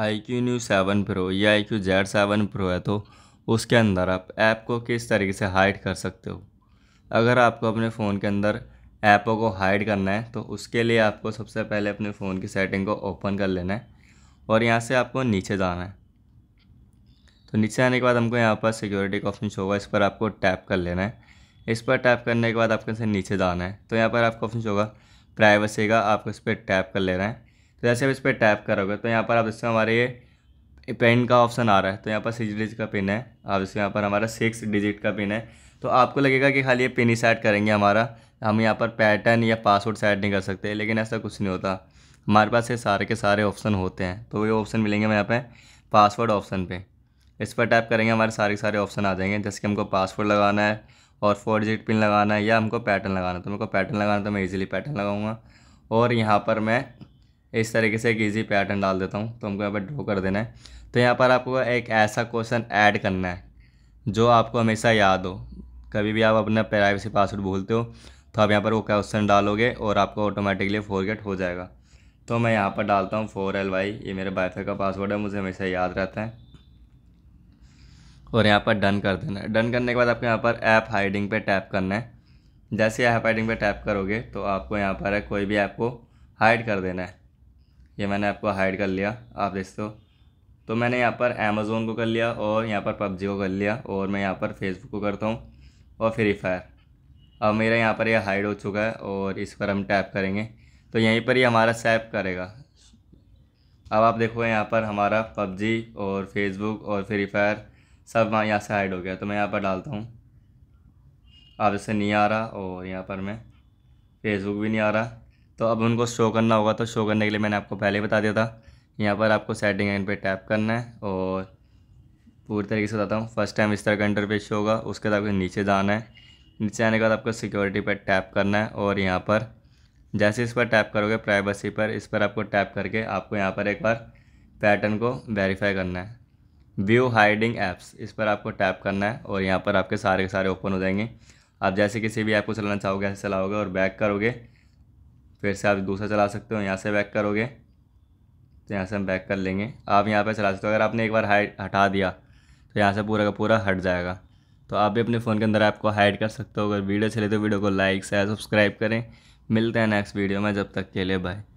आई iQOO Neo seven Pro या iQOO Z seven Pro है तो उसके अंदर आप ऐप को किस तरीके से हाइड कर सकते हो अगर आपको अपने फ़ोन के अंदर ऐपों को हाइड करना है तो उसके लिए आपको सबसे पहले अपने फ़ोन की सेटिंग को ओपन कर लेना है और यहाँ से आपको नीचे जाना है तो नीचे आने के बाद हमको यहाँ पर सिक्योरिटी का ऑप्शन होगा इस पर आपको टैप कर लेना है इस पर टैप करने के बाद आपको इसे नीचे जाना है तो यहाँ पर आपको ऑप्शन होगा प्राइवेसी का आपको इस पर टैप कर लेना है जैसे आप इस पर टैप करोगे तो यहाँ पर आप इसमें हमारे ये पेन का ऑप्शन आ रहा है तो यहाँ पर सिक्स डिजिट का पिन है आप इसके यहाँ पर हमारा सिक्स डिजिट का पिन है तो आपको लगेगा कि खाली ये पिन ही सेट करेंगे हमारा हम यहाँ पर पैटर्न या पासवर्ड सेट नहीं कर सकते लेकिन ऐसा कुछ नहीं होता हमारे पास ये सारे के सारे ऑप्शन होते हैं तो ये ऑप्शन मिलेंगे हमें यहाँ पर पासवर्ड ऑप्शन पर इस पर टैप करेंगे हमारे सारे सारे ऑप्शन आ जाएंगे जैसे कि हमको पासवर्ड लगाना है और फोर डिजिट पिन लगाना है या हमको पैटर्न लगाना है तो मेरे को पैटर्न लगाना तो मैं ईजिली पैटर्न लगाऊंगा और यहाँ पर मैं इस तरीके से एक ईजी पैटर्न डाल देता हूँ तो हमको यहाँ पर ड्रॉ कर देना है तो यहाँ पर आपको एक ऐसा क्वेश्चन ऐड करना है जो आपको हमेशा याद हो कभी भी आप अपना प्राइवेसी पासवर्ड भूलते हो तो आप यहाँ पर वो क्वेश्चन डालोगे और आपको ऑटोमेटिकली फॉरगेट हो जाएगा तो मैं यहाँ पर डालता हूँ फोर एल वाई ये मेरे वाईफाई का पासवर्ड है मुझे हमेशा याद रहता है और यहाँ पर डन कर देना है डन करने के बाद आपको यहाँ पर ऐप हाइडिंग पे टैप करना है जैसे ऐप हाइडिंग पे टैप करोगे तो आपको यहाँ पर कोई भी ऐप को हाइड कर देना है ये मैंने आपको हाइड कर लिया आप देखते हो तो मैंने यहाँ पर अमेज़ोन को कर लिया और यहाँ पर पबजी को कर लिया और मैं यहाँ पर फेसबुक को करता हूँ और फ्री फायर अब मेरा यहाँ पर यह हाइड हो चुका है और इस पर हम टैप करेंगे तो यहीं पर ही हमारा सैप करेगा अब आप देखो यहाँ पर हमारा पबजी और फेसबुक और फ्री फायर सब यहाँ से हाइड हो गया तो मैं यहाँ पर डालता हूँ अब इससे नहीं आ रहा और यहाँ पर मैं फेसबुक भी नहीं आ रहा तो अब उनको शो करना होगा तो शो करने के लिए मैंने आपको पहले बता दिया था यहाँ पर आपको सेटिंग एंड पे टैप करना है और पूरी तरीके से बताता हूँ फर्स्ट टाइम इस तरह का इंटरफेस होगा उसके बाद आपको नीचे जाना है नीचे आने के बाद आपको सिक्योरिटी पर टैप करना है और यहाँ पर जैसे इस पर टैप करोगे प्राइवेसी पर इस पर आपको टैप करके आपको यहाँ पर एक बार पैटर्न को वेरीफाई करना है व्यू हाइडिंग ऐप्स इस पर आपको टैप करना है और यहाँ पर आपके सारे के सारे ओपन हो जाएंगे आप जैसे किसी भी ऐप को चलाना चाहोगे ऐसे चलाओगे और बैक करोगे फिर से आप दूसरा चला सकते हो यहाँ से बैक करोगे तो यहाँ से हम बैक कर लेंगे आप यहाँ पर चला सकते हो अगर आपने एक बार हाइड हटा दिया तो यहाँ से पूरा का पूरा हट जाएगा तो आप भी अपने फ़ोन के अंदर ऐप को हाइड कर सकते हो अगर वीडियो चले तो वीडियो को लाइक शेयर सब्सक्राइब करें मिलते हैं नेक्स्ट वीडियो में जब तक के लिए बाय